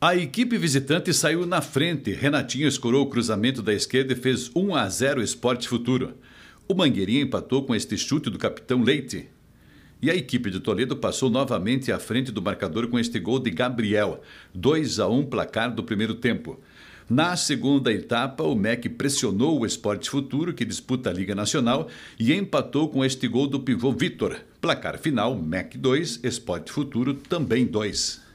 A equipe visitante saiu na frente. Renatinho escorou o cruzamento da esquerda e fez 1 a 0 Esporte Futuro. O Mangueirinha empatou com este chute do capitão Leite. E a equipe de Toledo passou novamente à frente do marcador com este gol de Gabriel. 2 a 1 placar do primeiro tempo. Na segunda etapa, o MEC pressionou o Esporte Futuro, que disputa a Liga Nacional, e empatou com este gol do pivô Vitor. Placar final: MEC 2, Esporte Futuro também 2.